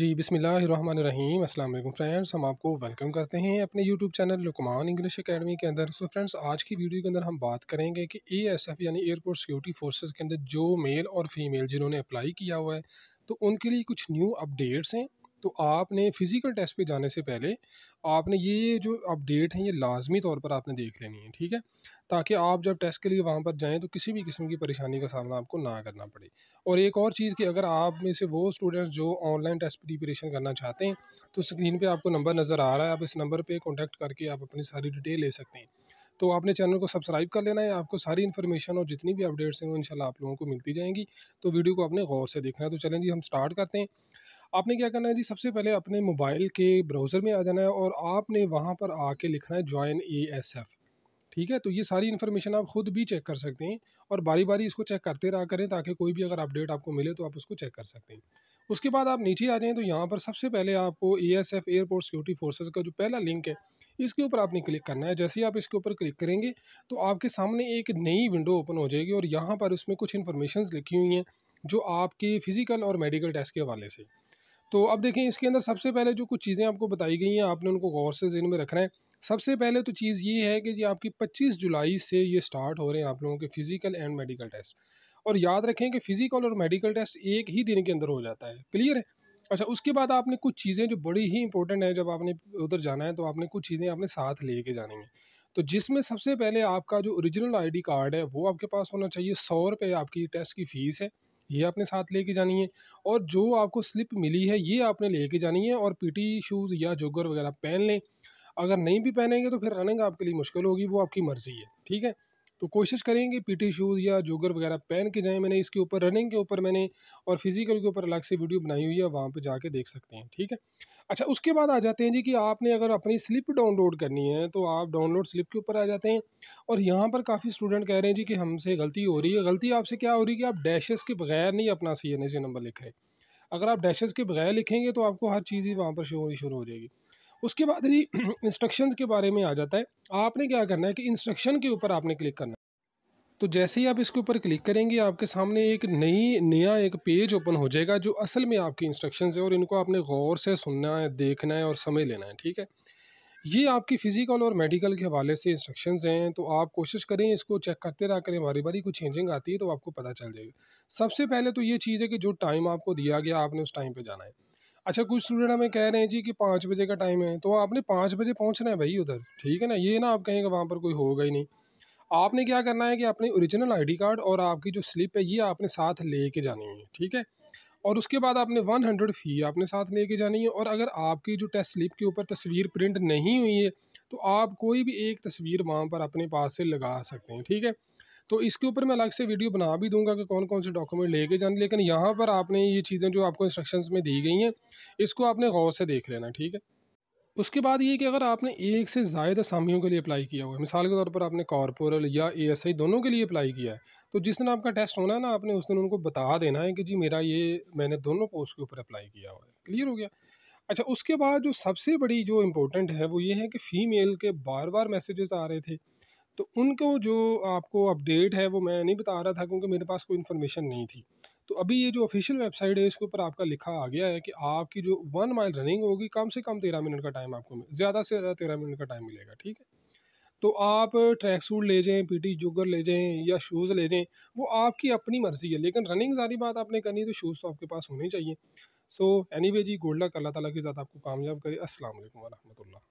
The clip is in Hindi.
जी बिसमीम अल्लाम फ्रेंड्स हम आपको वेलकम करते हैं अपने YouTube channel Luqman English academy के अंदर सो फ्रेंड्स आज की वीडियो के अंदर हम बात करेंगे कि एएसएफ यानी एयरपोर्ट सिक्योरिटी फोर्सेस के अंदर जो मेल और फीमेल जिन्होंने अप्लाई किया हुआ है तो उनके लिए कुछ न्यू अपडेट्स हैं तो आपने फ़िज़िकल टेस्ट पे जाने से पहले आपने ये जो अपडेट हैं ये लाजमी तौर पर आपने देख लेनी है ठीक है ताकि आप जब टेस्ट के लिए वहाँ पर जाएँ तो किसी भी किस्म की परेशानी का सामना आपको ना करना पड़े और एक और चीज़ कि अगर आप में से वो स्टूडेंट्स जो ऑनलाइन टेस्ट प्रिपरेशन करना चाहते हैं तो स्क्रीन पर आपको नंबर नज़र आ रहा है आप इस नंबर पर कॉन्टैक्ट करके आप अपनी सारी डिटेल ले सकते हैं तो आपने चैनल को सब्सक्राइब कर लेना है आपको सारी इन्फॉर्मेशन और जितनी भी अपडेट्स हैं वो इंशाल्लाह आप लोगों को मिलती जाएंगी तो वीडियो को आपने गौर से देखना है तो चलें जी हम स्टार्ट करते हैं आपने क्या करना है जी सबसे पहले अपने मोबाइल के ब्राउज़र में आ जाना है और आपने वहाँ पर आके लिखना है ज्वाइन ए एस एफ़ ठीक है तो ये सारी इन्फॉर्मेशन आप खुद भी चेक कर सकते हैं और बारी बारी इसको चेक करते रहा करें ताकि कोई भी अगर अपडेट आपको मिले तो आप उसको चेक कर सकते हैं उसके बाद आप नीचे आ जाएँ तो यहाँ पर सबसे पहले आपको A S F airport security forces का जो पहला लिंक है इसके ऊपर आपने क्लिक करना है जैसे ही आप इसके ऊपर क्लिक करेंगे तो आपके सामने एक नई विंडो ओपन हो जाएगी और यहाँ पर उसमें कुछ इन्फॉर्मेशन लिखी हुई हैं जो आपके फ़िज़िकल और मेडिकल टेस्ट के हवाले से तो अब देखें इसके अंदर सबसे पहले जो कुछ चीज़ें आपको बताई गई हैं आपने उनको गौर से जहन में रखना है सबसे पहले तो चीज़ ये है कि जी आपकी 25 जुलाई से ये स्टार्ट हो रहे हैं आप लोगों के फ़िज़िकल एंड मेडिकल टेस्ट और याद रखें कि फ़िज़िकल और मेडिकल टेस्ट एक ही दिन के अंदर हो जाता है क्लियर है अच्छा उसके बाद आपने कुछ चीज़ें जो बड़ी ही इंपॉर्टेंट है जब आपने उधर जाना है तो आपने कुछ चीज़ें अपने साथ ले कर जानी है तो जिसमें सबसे पहले आपका जो ओरिजिनल आईडी कार्ड है वो आपके पास होना चाहिए सौ रुपये आपकी टेस्ट की फ़ीस है ये आपने साथ लेके जानी है और जो आपको स्लिप मिली है ये आपने लेके जानी है और पीटी शूज़ या जोगर वगैरह पहन लें अगर नहीं भी पहनेंगे तो फिर रनिंग आपके लिए मुश्किल होगी वो आपकी मर्ज़ी है ठीक है तो कोशिश करेंगे पीटी शूज़ या जोगर वगैरह पहन के जाएँ मैंने इसके ऊपर रनिंग के ऊपर मैंने और फिजिकल के ऊपर अलग से वीडियो बनाई हुई है वहाँ पर जाके देख सकते हैं ठीक है अच्छा उसके बाद आ जाते हैं जी कि आपने अगर अपनी स्लिप डाउनलोड करनी है तो आप डाउनलोड स्लिप के ऊपर आ जाते हैं और यहाँ पर काफ़ी स्टूडेंट कह रहे हैं जी कि हमसे गलती हो रही है गलती आपसे क्या हो रही है कि आप डैशेस के बगैर नहीं अपना सी एन ए नंबर लिख रहे अगर आप डैशेस के बगैर लिखेंगे तो आपको हर चीज़ ही वहाँ पर शो होनी शुरू हो जाएगी उसके बाद जी इंस्ट्रक्शन के बारे में आ जाता है आपने क्या करना है कि इंस्ट्रक्शन के ऊपर आपने क्लिक करना है तो जैसे ही आप इसके ऊपर क्लिक करेंगे आपके सामने एक नई नया एक पेज ओपन हो जाएगा जो असल में आपकी इंस्ट्रक्शन है और इनको आपने गौर से सुनना है देखना है और समझ लेना है ठीक है ये आपकी फ़िज़िकल और मेडिकल के हवाले से इंस्ट्रक्शंस हैं तो आप कोशिश करें इसको चेक करते रह करें बारी बारी कुछ चेंजिंग आती है तो आपको पता चल जाएगा सबसे पहले तो ये चीज़ है कि जो टाइम आपको दिया गया आपने उस टाइम पे जाना है अच्छा कुछ स्टूडेंट हमें कह रहे हैं जी कि पाँच बजे का टाइम है तो आपने पाँच बजे पहुँचना है भाई उधर ठीक है ना ये ना आप कहेंगे वहाँ पर कोई होगा ही नहीं आपने क्या करना है कि अपनी ओरिजिनल आईडी कार्ड और आपकी जो स्लिप है ये आपने साथ ले के जानी है ठीक है और उसके बाद आपने 100 फ़ी आपने साथ ले के जानी है और अगर आपकी जो टेस्ट स्लिप के ऊपर तस्वीर प्रिंट नहीं हुई है तो आप कोई भी एक तस्वीर वहाँ पर अपने पास से लगा सकते हैं ठीक है तो इसके ऊपर मैं अलग से वीडियो बना भी दूंगा कि कौन कौन से डॉक्यूमेंट लेके जाने लेकिन यहाँ पर आपने ये चीज़ें जो आपको इंस्ट्रक्शंस में दी गई हैं इसको आपने गौर से देख लेना ठीक है उसके बाद ये कि अगर आपने एक से ज़ायद असामियों के लिए अप्लाई किया हुआ है मिसाल के तौर पर आपने कॉरपोरल या एएसआई दोनों के लिए अप्लाई किया है तो जिस दिन आपका टेस्ट होना है ना आपने उस दिन उनको बता देना है कि जी मेरा ये मैंने दोनों पोस्ट के ऊपर अप्लाई किया हुआ है क्लियर हो गया अच्छा उसके बाद जो सबसे बड़ी जो इम्पोर्टेंट है वो ये है कि फ़ीमेल के बार बार मैसेजेस आ रहे थे तो उनको जो आपको अपडेट है वो मैं नहीं बता रहा था क्योंकि मेरे पास कोई इन्फॉर्मेशन नहीं थी तो अभी ये जो ऑफिशियल वेबसाइट है इसके ऊपर आपका लिखा आ गया है कि आपकी जो वन माइल रनिंग होगी कम से कम तेरह मिनट का टाइम आपको ज़्यादा से ज़्यादा तेरह मिनट का टाइम मिलेगा ठीक है तो आप ट्रैक सूट ले जाएँ पीटी जुगर ले जाएँ या शूज़ ले जाएँ वो आपकी अपनी मर्ज़ी है लेकिन रनिंग सारी बात आपने करनी तो शूज़ तो आपके पास होने चाहिए सो एनी वे जी गोल्डा कल्ला तला ताला की ज़्यादा आपको कामयाब करे असल वरहमल